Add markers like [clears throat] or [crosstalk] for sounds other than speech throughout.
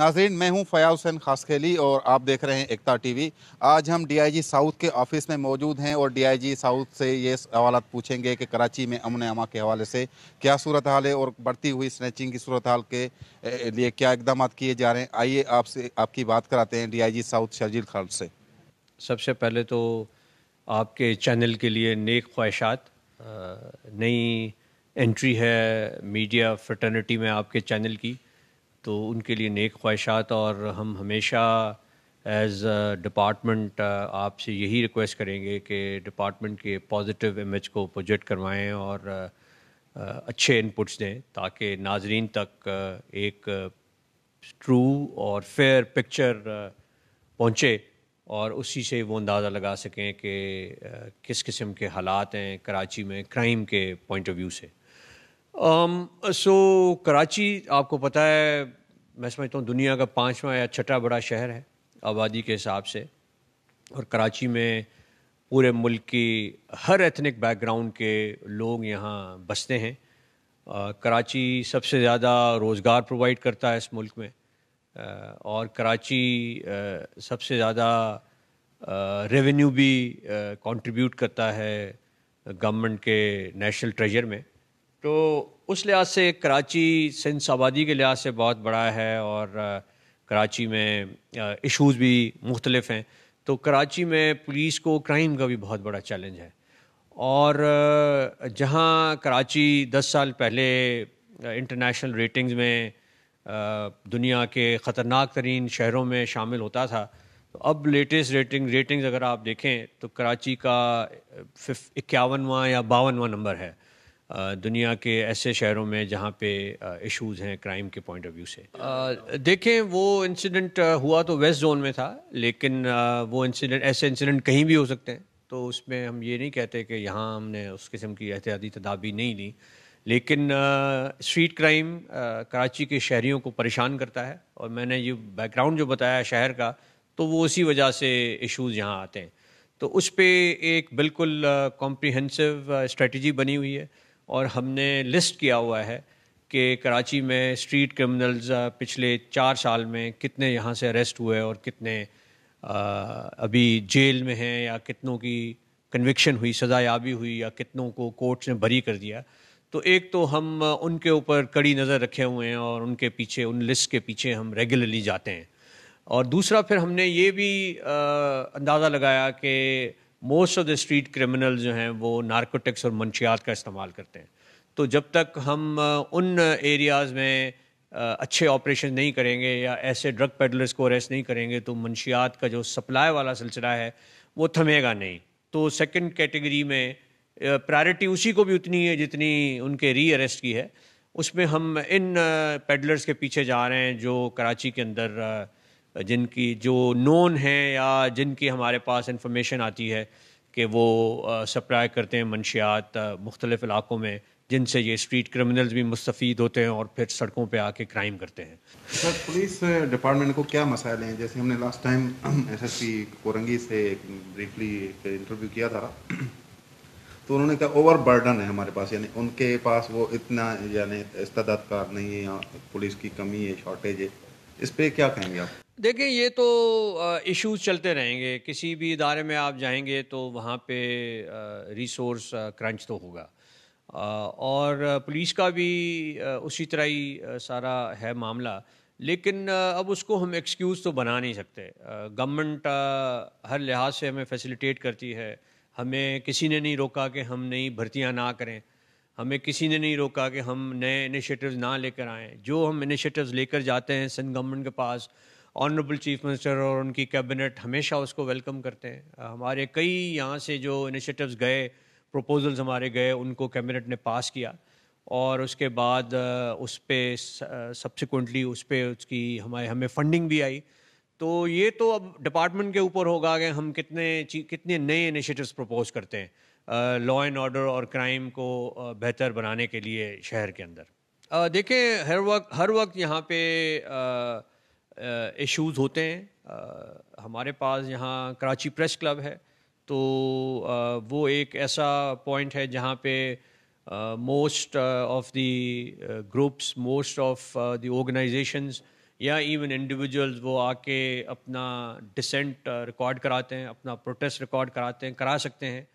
नाजरीन मैं हूं फ़या हुसैन खासखेली और आप देख रहे हैं एकता टीवी आज हम डीआईजी साउथ के ऑफिस में मौजूद हैं और डीआईजी साउथ से ये सवाल पूछेंगे कि कराची में अमन अमा के हवाले से क्या सूरत हाल है और बढ़ती हुई स्नैचिंग की सूरत हाल के लिए क्या इकदाम किए जा रहे हैं आइए आपसे आपकी बात कराते हैं डी साउथ शर्जील खान से सबसे पहले तो आपके चैनल के लिए नेक ख्वाहिशात नई एंट्री है मीडिया फ्रटर्निटी में आपके चैनल की तो उनके लिए नेक ख्वाहिशात और हम हमेशा एज़ डिपार्टमेंट uh, आपसे यही रिक्वेस्ट करेंगे कि डिपार्टमेंट के पॉजिटिव इमेज को प्रोजेक्ट करवाएं और uh, uh, अच्छे इनपुट्स दें ताकि नाजरीन तक एक ट्रू और फेयर पिक्चर पहुँचे और उसी से वो अंदाज़ा लगा सकें कि किस किस्म के हालात हैं कराची में क्राइम के पॉइंट ऑफ व्यू से सो um, so, कराची आपको पता है मैं समझता हूँ दुनिया का पाँचवा या छठा बड़ा शहर है आबादी के हिसाब से और कराची में पूरे मुल्क की हर एथनिक बैकग्राउंड के लोग यहाँ बसते हैं आ, कराची सबसे ज़्यादा रोज़गार प्रोवाइड करता है इस मुल्क में आ, और कराची आ, सबसे ज़्यादा रेवेन्यू भी कंट्रीब्यूट करता है गवर्नमेंट के नेशनल ट्रेजर में तो उस लिहाज से कराची सिंस आबादी के लिहाज से बहुत बड़ा है और कराची में इश्यूज भी मुख्तलफ हैं तो कराची में पुलिस को क्राइम का भी बहुत बड़ा चैलेंज है और जहां कराची दस साल पहले इंटरनेशनल रेटिंग्स में दुनिया के ख़तरनाक तरीन शहरों में शामिल होता था तो अब लेटेस्ट रेटिंग रेटिंग्स अगर आप देखें तो कराची का इक्यावनवा या बावनवा नंबर है दुनिया के ऐसे शहरों में जहाँ पे इश्यूज हैं क्राइम के पॉइंट ऑफ व्यू से देखें वो इंसिडेंट हुआ तो वेस्ट जोन में था लेकिन वो इंसिडेंट ऐसे इंसिडेंट कहीं भी हो सकते हैं तो उसमें हम ये नहीं कहते कि यहाँ हमने उस किस्म की एहतियाती तदाबी नहीं ली लेकिन स्ट्रीट क्राइम कराची के शहरीों को परेशान करता है और मैंने ये बैकग्राउंड जो बताया शहर का तो वो उसी वजह से इश्यूज़ यहाँ आते हैं तो उस पर एक बिल्कुल कॉम्प्रिहेंसिव स्ट्रेटजी बनी हुई है और हमने लिस्ट किया हुआ है कि कराची में स्ट्रीट क्रिमिनल्स पिछले चार साल में कितने यहाँ से अरेस्ट हुए और कितने आ, अभी जेल में हैं या कितनों की कन्विक्शन हुई सजायाबी हुई या कितनों को कोर्ट्स ने बरी कर दिया तो एक तो हम उनके ऊपर कड़ी नज़र रखे हुए हैं और उनके पीछे उन लिस्ट के पीछे हम रेगुलरली जाते हैं और दूसरा फिर हमने ये भी अंदाज़ा लगाया कि most of the street criminal जो हैं वो नार्कोटिक्स और मंशियात का इस्तेमाल करते हैं तो जब तक हम उन एरियाज़ में अच्छे ऑपरेशन नहीं करेंगे या ऐसे ड्रग पेडलर्स को अरेस्ट नहीं करेंगे तो मंशियात का जो सप्लाई वाला सिलसिला है वो थमेगा नहीं तो सेकंड कैटेगरी में प्रायोरिटी उसी को भी उतनी है जितनी उनके री अरेस्ट की है उसमें हम इन पेडलर्स के पीछे जा रहे हैं जो कराची के अंदर जिनकी जो नोन हैं या जिनकी हमारे पास इंफॉर्मेशन आती है कि वो सप्लाई करते हैं मनशियात मुख्तलिफ़ इलाक़ों में जिनसे ये स्ट्रीट क्रिमिनल्स भी मुस्तफ़ होते हैं और फिर सड़कों पे आके क्राइम करते हैं सर पुलिस डिपार्टमेंट को क्या मसाइल हैं जैसे हमने last time S S P Korangi से ब्रीफली इंटरव्यू किया था [clears throat] तो उन्होंने कहा ओवर बर्डन है हमारे पास यानी उनके पास वो इतना यानी इस्तादात कार नहीं है या पुलिस की कमी है शॉर्टेज है इस पर क्या कहेंगे आप देखिए ये तो इश्यूज चलते रहेंगे किसी भी इदारे में आप जाएंगे तो वहाँ पे रिसोर्स क्रंच तो होगा और पुलिस का भी उसी तरह ही सारा है मामला लेकिन अब उसको हम एक्सक्यूज़ तो बना नहीं सकते गवर्नमेंट हर लिहाज से हमें फैसिलिटेट करती है हमें किसी ने नहीं रोका कि हम नई भर्तियाँ ना करें हमें किसी ने नहीं रोका कि हम नए इनिशिएटिव्स ना लेकर आएँ जो हम इनिशिएटिव्स लेकर जाते हैं सिंध गवर्नमेंट के पास ऑनरेबल चीफ मिनिस्टर और उनकी कैबिनेट हमेशा उसको वेलकम करते हैं हमारे कई यहाँ से जो इनिशिएटिव्स गए प्रपोजल्स हमारे गए उनको कैबिनेट ने पास किया और उसके बाद उस पर सब्सिक्वेंटली उस पर उसकी हमारे हमें फंडिंग भी आई तो ये तो अब डिपार्टमेंट के ऊपर होगा कि हम कितने कितने नए इनिशिएटिव्स प्रपोज करते हैं लॉ एंड ऑर्डर और क्राइम को बेहतर बनाने के लिए शहर के अंदर देखें हर वक्त हर वक्त यहाँ पे आ, इश्यूज़ होते हैं हमारे पास यहाँ कराची प्रेस क्लब है तो वो एक ऐसा पॉइंट है जहाँ पे most of the groups most of the organisations या इवन इंडिविजुअल्स वो आके अपना डिसेंट रिकॉर्ड कराते हैं अपना प्रोटेस्ट रिकॉर्ड कराते हैं करा सकते हैं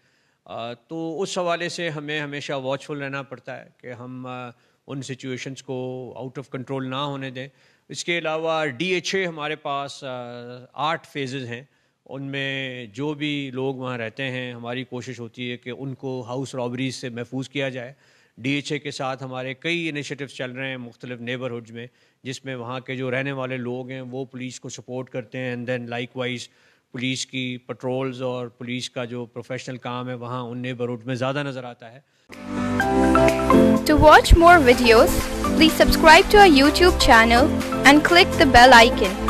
आ, तो उस हवाले से हमें हमेशा वॉचफुल रहना पड़ता है कि हम आ, उन सिचुएशंस को आउट ऑफ कंट्रोल ना होने दें इसके अलावा डीएचए हमारे पास आठ फेजेज़ हैं उनमें जो भी लोग वहाँ रहते हैं हमारी कोशिश होती है कि उनको हाउस रॉबरीज से महफूज किया जाए डीएचए के साथ हमारे कई इनिशिएटिव्स चल रहे हैं मुख्तलिफ नेबरहुड्स में जिसमें वहाँ के जो रहने वाले लोग हैं वो पुलिस को सपोर्ट करते हैं and then like wise police की पेट्रोल्स और पुलिस का जो प्रोफेशनल काम है वहाँ उन नेबरहुड में ज़्यादा नज़र आता है To watch more videos, please subscribe to our YouTube channel and click the bell icon.